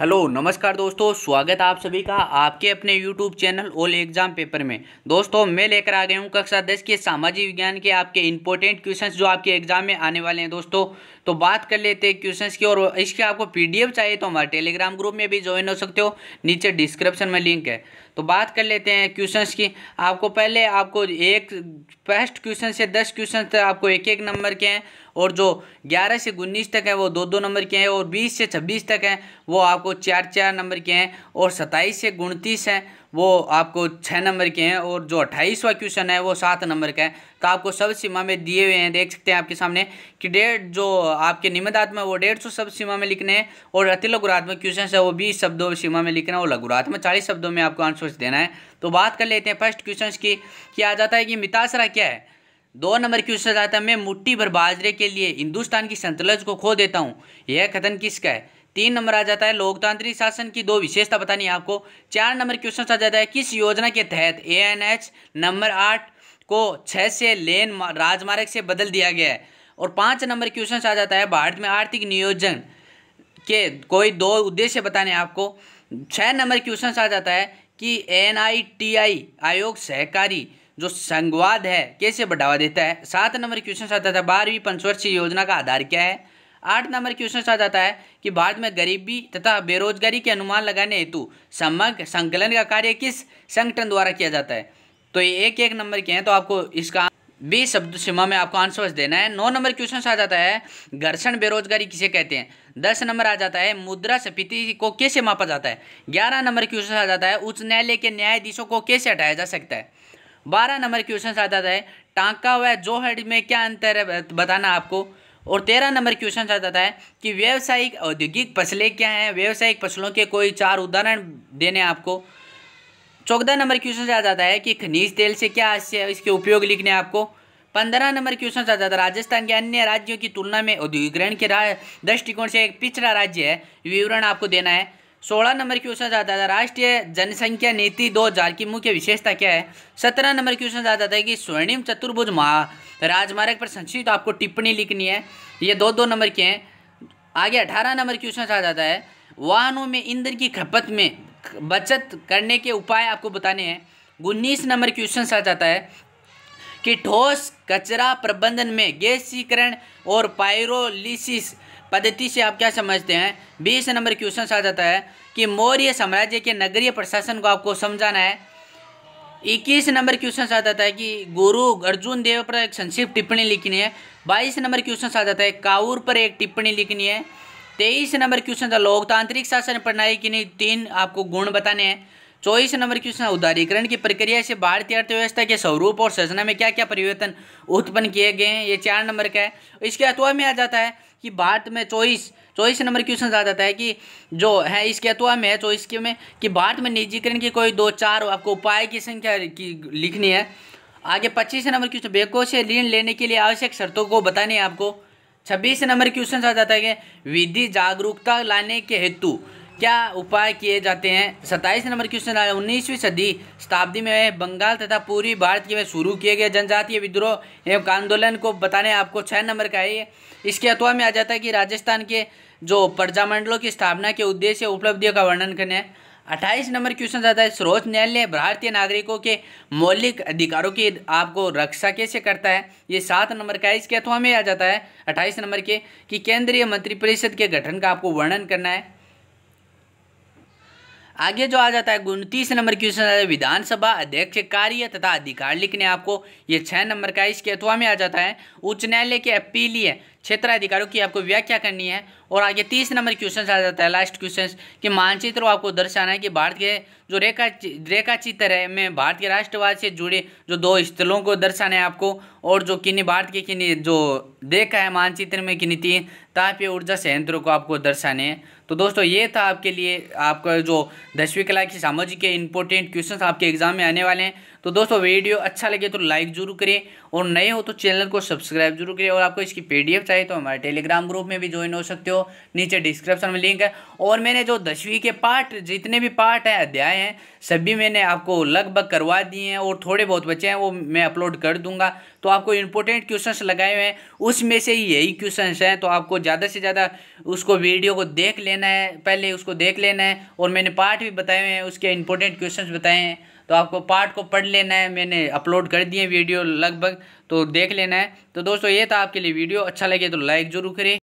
hello नमस्कार दोस्तों स्वागत आप सभी का आपके अपने YouTube channel all exam paper में दोस्तों मैं लेकर आ गया हूँ कक्षा दस के सामाजिक विज्ञान के आपके इंपॉर्टेंट क्वेश्चंस जो आपके एग्जाम में आने वाले हैं दोस्तों तो बात कर लेते हैं क्वेश्चंस की और इसके आपको पीडीएफ चाहिए तो हमारे टेलीग्राम ग्रुप में भी ज्वाइन हो सकते हो नीचे डिस्क्रिप्शन में लिंक है तो बात कर लेते हैं क्वेश्चंस की आपको पहले आपको एक फर्स्ट क्वेश्चन से दस क्वेश्चन तक आपको एक एक नंबर के हैं और जो ग्यारह से उन्नीस तक हैं वो दो दो नंबर के हैं और बीस से छब्बीस तक हैं वो आपको चार चार नंबर के हैं और सत्ताईस से उनतीस हैं वो आपको छः नंबर के हैं और जो अट्ठाईसवा क्वेश्चन है वो सात नंबर का है तो आपको सब सीमा में दिए हुए हैं देख सकते हैं आपके सामने कि डेढ़ जो आपके निमित्तात्मक वो डेढ़ सौ शब्द सीमा में लिखने हैं और अति लघुरात्मक क्वेश्चन है वो बीस शब्दों में सीमा में लिखना है और लघुरात्मक चालीस शब्दों में आपको आंसर देना है तो बात कर लेते हैं फर्स्ट क्वेश्चन की कि आ जाता है कि मितासरा क्या है दो नंबर क्वेश्चन आता है मैं मुट्ठी भर बाजरे के लिए हिंदुस्तान की संतुलन को खो देता हूँ यह कथन किसका है तीन नंबर आ जाता है लोकतांत्रिक शासन की दो विशेषता बतानी है आपको चार नंबर क्वेश्चन आ जाता है किस योजना के तहत ए नंबर आठ को छः से लेन राजमार्ग से बदल दिया गया है और पाँच नंबर क्वेश्चन आ जाता है भारत में आर्थिक नियोजन के कोई दो उद्देश्य बताने आपको छः नंबर क्वेश्चन आ जाता है कि एन आई टी आई आयोग सहकारी जो संघवाद है कैसे बढ़ावा देता है सात नंबर क्वेश्चन आता था बारहवीं पंचवर्षीय योजना का आधार क्या है आठ नंबर क्वेश्चन आ जाता है कि भारत में गरीबी तथा बेरोजगारी के अनुमान लगाने हेतु समग्र संकलन का कार्य किस संगठन द्वारा किया जाता है तो ये एक एक नंबर के हैं तो आपको इसका बी शब्द सीमा में आपको आंसर देना है नौ नंबर क्वेश्चन आ जाता है घर्षण बेरोजगारी किसे कहते हैं दस नंबर आ जाता है मुद्रा स्फीति को कैसे मापा जाता है ग्यारह नंबर क्वेश्चन आ जाता है उच्च न्यायालय के न्यायाधीशों को कैसे हटाया जा सकता है बारह नंबर क्वेश्चन आ जाता है टांका व जोहड़ में क्या अंतर है बताना आपको और तेरह नंबर क्वेश्चन चाहता है कि व्यावसायिक औद्योगिक फसलें क्या हैं व्यावसायिक फसलों के कोई चार उदाहरण देने आपको चौदह नंबर क्वेश्चन आ जाता है कि खनिज तेल से क्या हास्य इसके उपयोग लिखने आपको पंद्रह नंबर क्वेश्चन आ जाता है राजस्थान के अन्य राज्यों की तुलना में औद्योगिकरण के दृष्टिकोण से एक पिछड़ा राज्य है विवरण आपको देना है सोलह नंबर क्वेश्चन आता था राष्ट्रीय जनसंख्या नीति 2000 की मुख्य विशेषता क्या है सत्रह नंबर क्वेश्चन आता था कि स्वर्णिम चतुर्भुज महा राजमार्ग पर संक्षिप्त आपको टिप्पणी लिखनी है ये दो दो नंबर के हैं आगे अठारह नंबर क्वेश्चन आ जाता है वाहनों में ईंधन की खपत में बचत करने के उपाय आपको बताने हैं उन्नीस नंबर क्वेश्चन आ जाता है कि ठोस कचरा प्रबंधन में गैसीकरण और पायरोलिसिस पद्धति से आप क्या समझते हैं बीस नंबर क्वेश्चन आ जाता है कि मौर्य साम्राज्य के नगरीय प्रशासन को आपको समझाना है इक्कीस नंबर क्वेश्चन आ जाता है कि गुरु अर्जुन देव पर एक संक्षिप्त टिप्पणी लिखनी है बाईस नंबर क्वेश्चन आ जाता है काउर पर एक टिप्पणी लिखनी है तेईस नंबर क्वेश्चन था लोकतांत्रिक शासन प्रणाली के लिए तीन आपको गुण बताने हैं चौबीस नंबर क्वेश्चन उदारीकरण की प्रक्रिया से भारतीय अर्थव्यवस्था के स्वरूप और सजना में क्या क्या परिवर्तन उत्पन्न किए गए हैं ये चार नंबर का है इसके अतवा में आ जाता है कि भारत में चौबीस चौबीस नंबर क्वेश्चन आ जाता है कि जो है इसके अतवा में है चौबीस के में कि भारत में निजीकरण की कोई दो चार आपको उपाय की संख्या की लिखनी है आगे पच्चीस नंबर क्वेश्चन बैंकों से ऋण लेने के लिए आवश्यक शर्तों को बतानी है आपको छब्बीस नंबर क्वेश्चन आ जाता है कि विधि जागरूकता लाने के हेतु क्या उपाय किए जाते हैं सत्ताईस नंबर क्वेश्चन आया उन्नीसवीं सदी शताब्दी में बंगाल तथा पूर्वी भारत के में शुरू किए गए जनजातीय विद्रोह एवं आंदोलन को बताने आपको छः नंबर का है इसके अथवा में आ जाता है कि राजस्थान के जो प्रजामंडलों की स्थापना के उद्देश्य उपलब्धियों का वर्णन करने हैं अट्ठाईस नंबर क्वेश्चन आता है सर्वोच्च न्यायालय भारतीय नागरिकों के मौलिक अधिकारों की आपको रक्षा कैसे करता है ये सात नंबर का है इसके अथवा में आ जाता है अट्ठाईस नंबर के कि केंद्रीय मंत्रिपरिषद के गठन का आपको वर्णन करना है आगे जो आ जाता है उनतीस नंबर क्वेश्चन है विधानसभा अध्यक्ष कार्य तथा अधिकार लिखने आपको ये छः नंबर का इसके अथवा में आ जाता है उच्च न्यायालय के अपीलीय क्षेत्राधिकारों की आपको व्याख्या करनी है और आगे तीस नंबर क्वेश्चन आ जाता है लास्ट क्वेश्चन कि मानचित्र आपको दर्शाना है कि भारत के जो रेखा रेखा चित्र है में भारत के राष्ट्रवाद से जुड़े जो दो स्थलों को दर्शाना है आपको और जो किन्नी भारत के किन्नी जो देखा है मानचित्र में किन्नी तीन तापीय ऊर्जा संयंत्रों को आपको दर्शाने हैं तो दोस्तों ये था आपके लिए आपका जो दसवीं कला की सामाजिक के इंपॉर्टेंट क्वेश्चन आपके एग्जाम में आने वाले हैं तो दोस्तों वीडियो अच्छा लगे तो लाइक जरूर करें और नए हो तो चैनल को सब्सक्राइब जरूर करें और आपको इसकी पीडीएफ चाहिए तो हमारे टेलीग्राम ग्रुप में भी ज्वाइन हो सकते हो नीचे डिस्क्रिप्शन में लिंक है और मैंने जो दसवीं के पार्ट जितने भी पार्ट हैं अध्याय हैं सभी मैंने आपको लगभग करवा दिए हैं और थोड़े बहुत बचे हैं वो मैं अपलोड कर दूंगा तो आपको इंपॉर्टेंट क्वेश्चन लगाए हुए हैं उसमें से यही क्वेश्चन हैं तो आपको ज़्यादा से ज़्यादा उसको वीडियो को देख लेना है पहले उसको देख लेना है और मैंने पार्ट भी बताए हुए हैं उसके इंपॉर्टेंट क्वेश्चन बताए हैं तो आपको पार्ट को पढ़ लेना है मैंने अपलोड कर दिए वीडियो लगभग तो देख लेना है तो दोस्तों ये था आपके लिए वीडियो अच्छा लगे तो लाइक ज़रूर करें